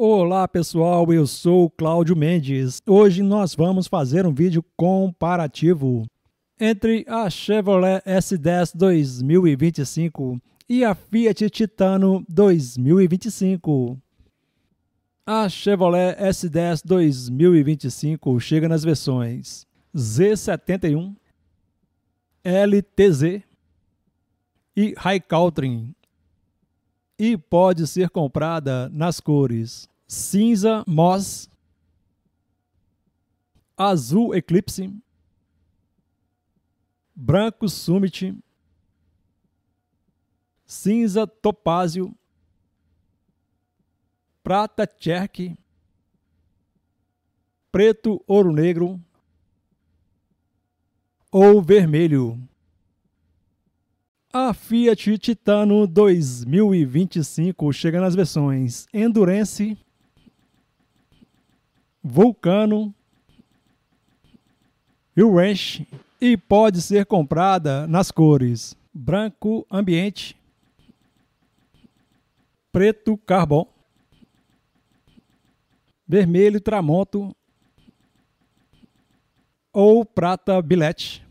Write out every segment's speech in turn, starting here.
Olá pessoal, eu sou Cláudio Mendes. Hoje nós vamos fazer um vídeo comparativo entre a Chevrolet S10 2025 e a Fiat Titano 2025. A Chevrolet S10 2025 chega nas versões Z71, LTZ e High Country e pode ser comprada nas cores cinza moss, azul eclipse, branco summit, cinza topázio, prata cherk, preto ouro negro ou vermelho. A Fiat Titano 2025 chega nas versões Endurance, Vulcano e Ranch e pode ser comprada nas cores branco ambiente, preto carbon, vermelho tramonto ou prata bilete.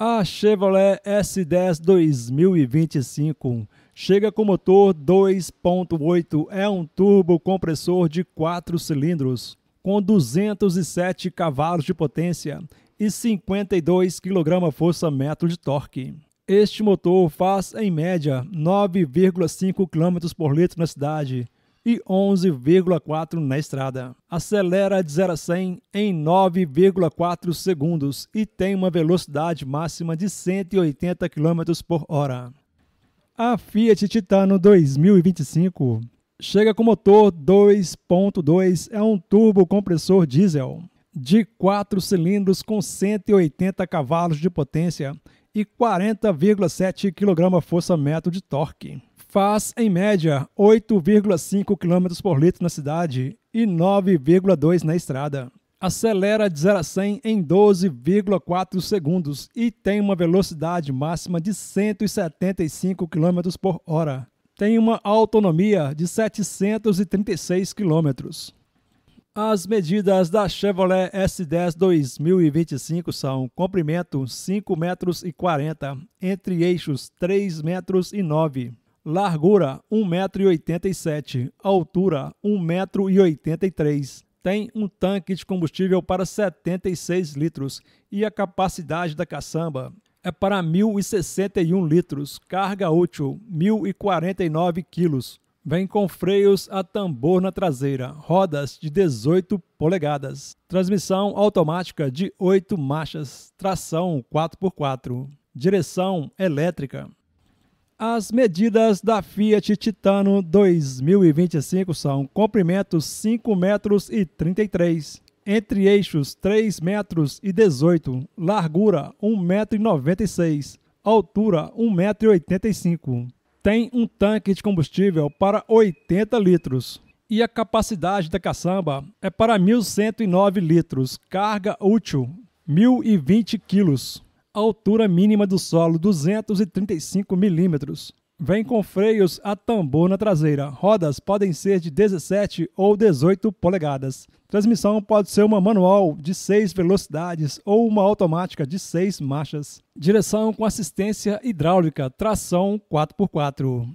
A Chevrolet S10 2025 chega com motor 2.8, é um turbo compressor de 4 cilindros, com 207 cavalos de potência e 52 kgfm de torque. Este motor faz, em média, 9,5 km por litro na cidade, e 11,4 na estrada. Acelera de 0 a 100 em 9,4 segundos e tem uma velocidade máxima de 180 km por hora. A Fiat Titano 2025 chega com motor 2.2, é um turbo compressor diesel de 4 cilindros com 180 cavalos de potência e 40,7 kgfm de torque faz, em média, 8,5 km por litro na cidade e 9,2 na estrada. Acelera de 0 a 100 em 12,4 segundos e tem uma velocidade máxima de 175 km por hora. Tem uma autonomia de 736 km. As medidas da Chevrolet S10 2025 são comprimento 5,40 metros, entre eixos 3,09 metros, largura 1,87m, altura 1,83m. Tem um tanque de combustível para 76 litros e a capacidade da caçamba é para 1.061 litros, carga útil 1.049 quilos. Vem com freios a tambor na traseira, rodas de 18 polegadas, transmissão automática de 8 marchas, tração 4x4, direção elétrica. As medidas da Fiat Titano 2025 são comprimento 5 metros e 33, entre eixos 3 metros e 18, largura 1 metro e 96, altura 1 metro e 85. Tem um tanque de combustível para 80 litros e a capacidade da caçamba é para 1.109 litros, carga útil 1.020 quilos altura mínima do solo 235 milímetros. Vem com freios a tambor na traseira. Rodas podem ser de 17 ou 18 polegadas. Transmissão pode ser uma manual de 6 velocidades ou uma automática de 6 marchas. Direção com assistência hidráulica, tração 4x4.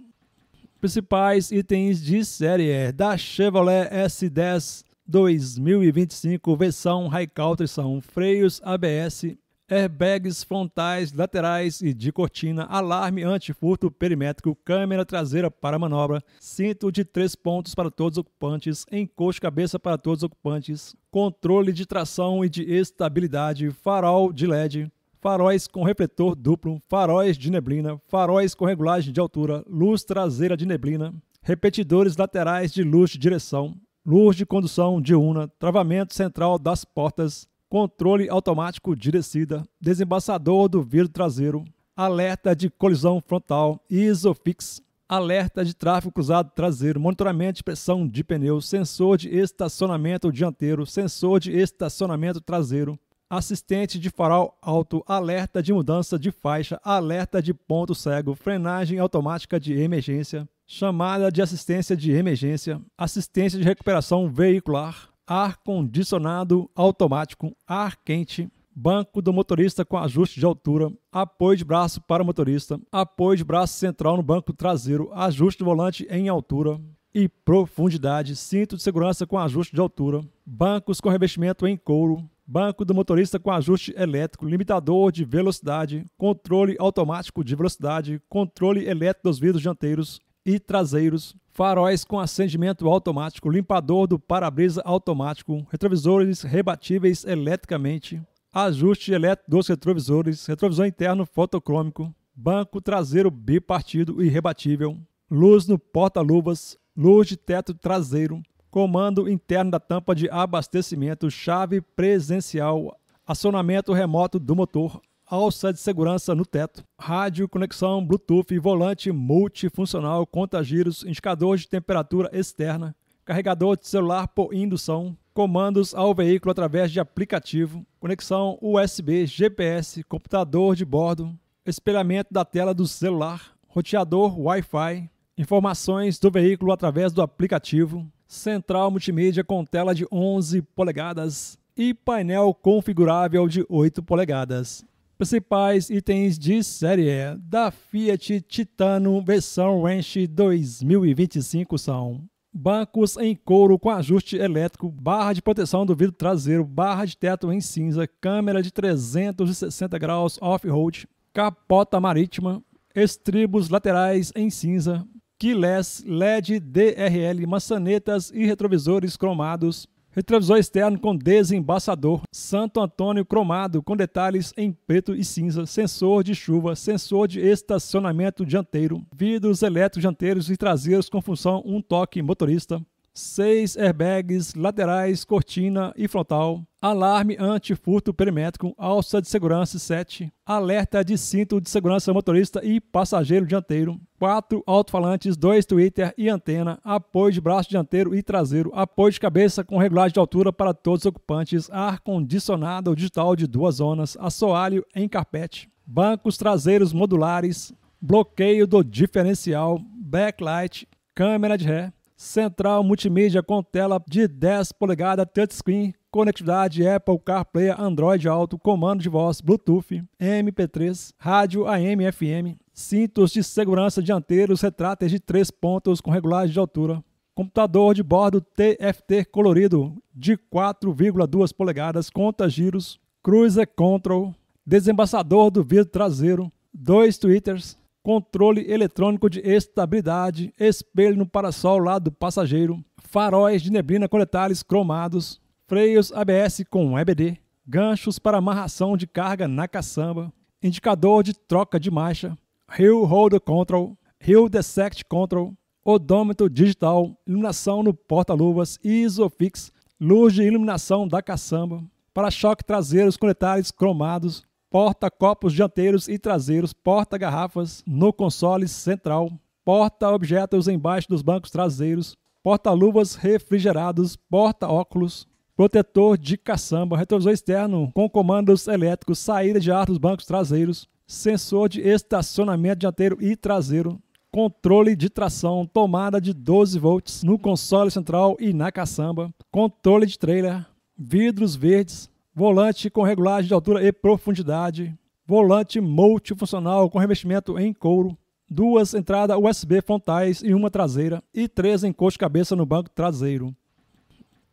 Principais itens de série da Chevrolet S10 2025 versão High Country são freios ABS airbags frontais, laterais e de cortina, alarme antifurto perimétrico, câmera traseira para manobra, cinto de três pontos para todos os ocupantes, encosto cabeça para todos os ocupantes, controle de tração e de estabilidade, farol de LED, faróis com refletor duplo, faróis de neblina, faróis com regulagem de altura, luz traseira de neblina, repetidores laterais de luz de direção, luz de condução diurna, travamento central das portas, controle automático de descida, desembaçador do vidro traseiro, alerta de colisão frontal, ISOFIX, alerta de tráfego cruzado traseiro, monitoramento de pressão de pneu, sensor de estacionamento dianteiro, sensor de estacionamento traseiro, assistente de farol alto, alerta de mudança de faixa, alerta de ponto cego, frenagem automática de emergência, chamada de assistência de emergência, assistência de recuperação veicular, ar-condicionado automático, ar quente, banco do motorista com ajuste de altura, apoio de braço para o motorista, apoio de braço central no banco traseiro, ajuste do volante em altura e profundidade, cinto de segurança com ajuste de altura, bancos com revestimento em couro, banco do motorista com ajuste elétrico, limitador de velocidade, controle automático de velocidade, controle elétrico dos vidros dianteiros e traseiros, faróis com acendimento automático, limpador do para-brisa automático, retrovisores rebatíveis eletricamente, ajuste elétrico dos retrovisores, retrovisor interno fotocrômico, banco traseiro bipartido e rebatível, luz no porta-luvas, luz de teto traseiro, comando interno da tampa de abastecimento, chave presencial, acionamento remoto do motor, alça de segurança no teto, rádio, conexão Bluetooth, volante multifuncional, contagiros, indicador de temperatura externa, carregador de celular por indução, comandos ao veículo através de aplicativo, conexão USB, GPS, computador de bordo, espelhamento da tela do celular, roteador Wi-Fi, informações do veículo através do aplicativo, central multimídia com tela de 11 polegadas e painel configurável de 8 polegadas principais itens de série da Fiat Titano versão Ranch 2025 são bancos em couro com ajuste elétrico, barra de proteção do vidro traseiro, barra de teto em cinza, câmera de 360 graus off-road, capota marítima, estribos laterais em cinza, keyless, LED DRL, maçanetas e retrovisores cromados, Retrovisor externo com desembaçador, Santo Antônio cromado com detalhes em preto e cinza, sensor de chuva, sensor de estacionamento dianteiro, vidros elétricos dianteiros e traseiros com função um toque motorista, seis airbags laterais, cortina e frontal, alarme anti-furto perimétrico, alça de segurança 7, alerta de cinto de segurança motorista e passageiro dianteiro, 4 alto-falantes, 2 Twitter e antena, apoio de braço dianteiro e traseiro, apoio de cabeça com regulagem de altura para todos os ocupantes, ar-condicionado digital de duas zonas, assoalho em carpete, bancos traseiros modulares, bloqueio do diferencial, backlight, câmera de ré, Central multimídia com tela de 10 polegadas touchscreen, conectividade Apple CarPlay, Android Auto, comando de voz, Bluetooth, MP3, rádio AM FM, cintos de segurança dianteiros retráteis de 3 pontos com regulagem de altura, computador de bordo TFT colorido de 4,2 polegadas, conta giros, cruiser control, desembaçador do vidro traseiro, dois tweeters, controle eletrônico de estabilidade, espelho no parasol lado do passageiro, faróis de neblina com detalhes cromados, freios ABS com EBD, ganchos para amarração de carga na caçamba, indicador de troca de marcha, Hill Holder Control, Hill Dissect Control, odômetro digital, iluminação no porta-luvas, ISOFIX, luz de iluminação da caçamba, para-choque traseiros com detalhes cromados, porta-copos dianteiros e traseiros, porta-garrafas no console central, porta-objetos embaixo dos bancos traseiros, porta-luvas refrigerados, porta-óculos, protetor de caçamba, retrovisor externo com comandos elétricos, saída de ar dos bancos traseiros, sensor de estacionamento dianteiro e traseiro, controle de tração, tomada de 12 volts no console central e na caçamba, controle de trailer, vidros verdes, volante com regulagem de altura e profundidade, volante multifuncional com revestimento em couro, duas entradas USB frontais e uma traseira e três encostos cabeça no banco traseiro.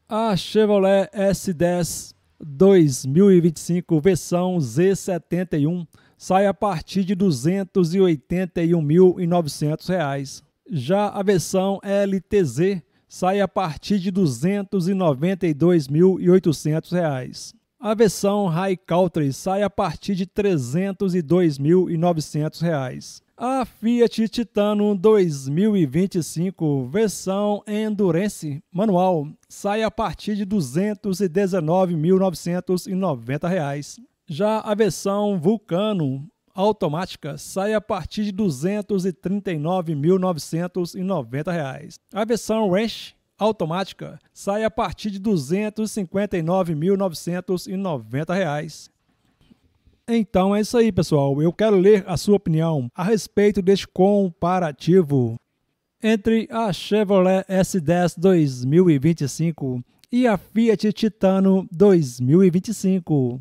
A Chevrolet S10 2025 versão Z71 sai a partir de R$ 281.900. Já a versão LTZ sai a partir de R$ 292.800. A versão High Country sai a partir de R$ 302.900. A Fiat Titano 2025 versão Endurance manual sai a partir de R$ 219.990. Já a versão Vulcano automática sai a partir de R$ 239.990. A versão Ranch automática sai a partir de R$ 259.990. Então é isso aí, pessoal. Eu quero ler a sua opinião a respeito deste comparativo entre a Chevrolet S10 2025 e a Fiat Titano 2025.